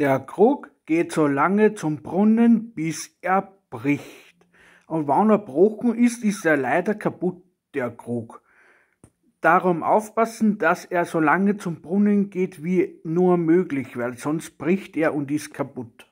Der Krug geht so lange zum Brunnen, bis er bricht. Und wenn er broken ist, ist er leider kaputt, der Krug. Darum aufpassen, dass er so lange zum Brunnen geht, wie nur möglich, weil sonst bricht er und ist kaputt.